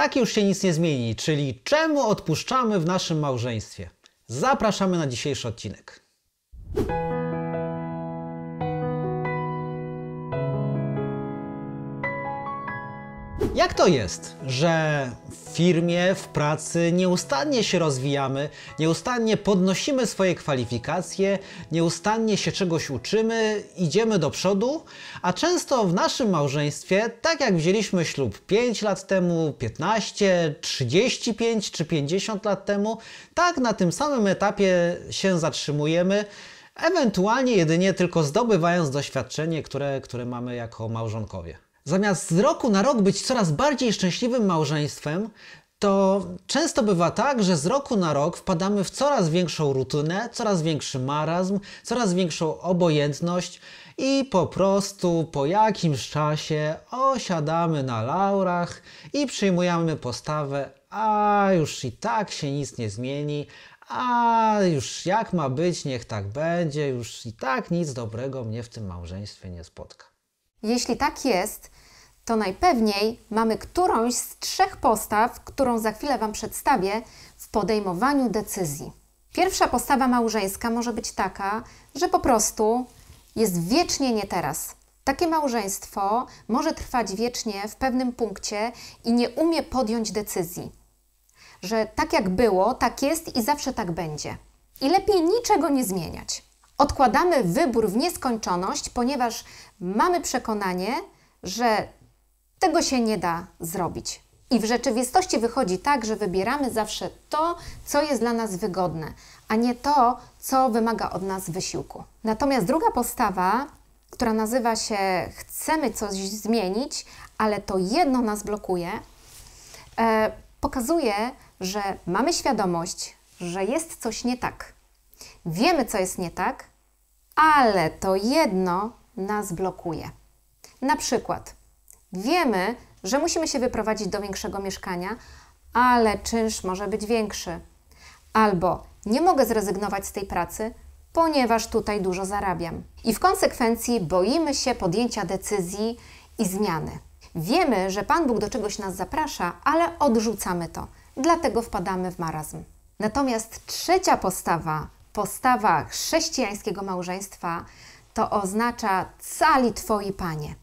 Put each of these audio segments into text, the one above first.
tak już się nic nie zmieni, czyli czemu odpuszczamy w naszym małżeństwie. Zapraszamy na dzisiejszy odcinek. Jak to jest, że w firmie, w pracy nieustannie się rozwijamy, nieustannie podnosimy swoje kwalifikacje, nieustannie się czegoś uczymy, idziemy do przodu, a często w naszym małżeństwie, tak jak wzięliśmy ślub 5 lat temu, 15, 35 czy 50 lat temu, tak na tym samym etapie się zatrzymujemy ewentualnie jedynie tylko zdobywając doświadczenie, które, które mamy jako małżonkowie. Zamiast z roku na rok być coraz bardziej szczęśliwym małżeństwem, to często bywa tak, że z roku na rok wpadamy w coraz większą rutynę, coraz większy marazm, coraz większą obojętność i po prostu po jakimś czasie osiadamy na laurach i przyjmujemy postawę, a już i tak się nic nie zmieni, a już jak ma być, niech tak będzie, już i tak nic dobrego mnie w tym małżeństwie nie spotka. Jeśli tak jest, to najpewniej mamy którąś z trzech postaw, którą za chwilę Wam przedstawię w podejmowaniu decyzji. Pierwsza postawa małżeńska może być taka, że po prostu jest wiecznie nie teraz. Takie małżeństwo może trwać wiecznie w pewnym punkcie i nie umie podjąć decyzji. Że tak jak było, tak jest i zawsze tak będzie. I lepiej niczego nie zmieniać odkładamy wybór w nieskończoność, ponieważ mamy przekonanie, że tego się nie da zrobić. I w rzeczywistości wychodzi tak, że wybieramy zawsze to, co jest dla nas wygodne, a nie to, co wymaga od nas wysiłku. Natomiast druga postawa, która nazywa się chcemy coś zmienić, ale to jedno nas blokuje, e, pokazuje, że mamy świadomość, że jest coś nie tak. Wiemy, co jest nie tak, ale to jedno nas blokuje. Na przykład wiemy, że musimy się wyprowadzić do większego mieszkania, ale czynsz może być większy. Albo nie mogę zrezygnować z tej pracy, ponieważ tutaj dużo zarabiam. I w konsekwencji boimy się podjęcia decyzji i zmiany. Wiemy, że Pan Bóg do czegoś nas zaprasza, ale odrzucamy to, dlatego wpadamy w marazm. Natomiast trzecia postawa postawa chrześcijańskiego małżeństwa to oznacza cali Twoi Panie,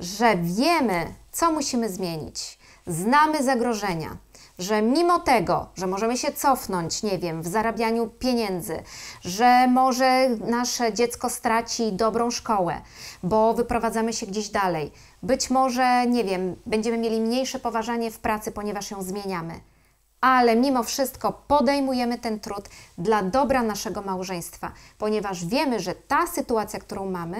że wiemy, co musimy zmienić, znamy zagrożenia, że mimo tego, że możemy się cofnąć, nie wiem, w zarabianiu pieniędzy, że może nasze dziecko straci dobrą szkołę, bo wyprowadzamy się gdzieś dalej, być może, nie wiem, będziemy mieli mniejsze poważanie w pracy, ponieważ ją zmieniamy ale mimo wszystko podejmujemy ten trud dla dobra naszego małżeństwa, ponieważ wiemy, że ta sytuacja, którą mamy,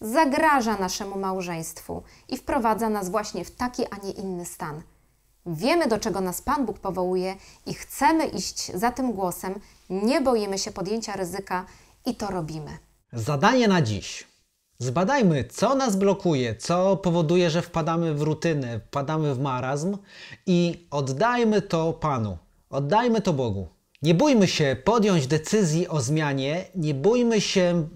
zagraża naszemu małżeństwu i wprowadza nas właśnie w taki, a nie inny stan. Wiemy, do czego nas Pan Bóg powołuje i chcemy iść za tym głosem, nie boimy się podjęcia ryzyka i to robimy. Zadanie na dziś. Zbadajmy, co nas blokuje, co powoduje, że wpadamy w rutynę, wpadamy w marazm i oddajmy to Panu, oddajmy to Bogu. Nie bójmy się podjąć decyzji o zmianie, nie bójmy się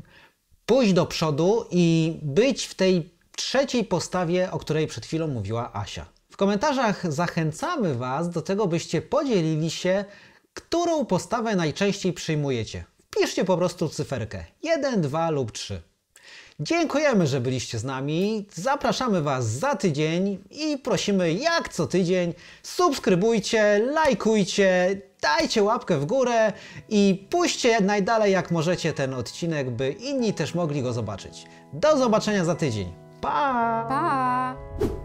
pójść do przodu i być w tej trzeciej postawie, o której przed chwilą mówiła Asia. W komentarzach zachęcamy Was do tego, byście podzielili się, którą postawę najczęściej przyjmujecie. Wpiszcie po prostu cyferkę 1, 2 lub 3. Dziękujemy, że byliście z nami. Zapraszamy Was za tydzień i prosimy jak co tydzień subskrybujcie, lajkujcie, dajcie łapkę w górę i puśćcie najdalej jak możecie ten odcinek, by inni też mogli go zobaczyć. Do zobaczenia za tydzień. Pa! pa.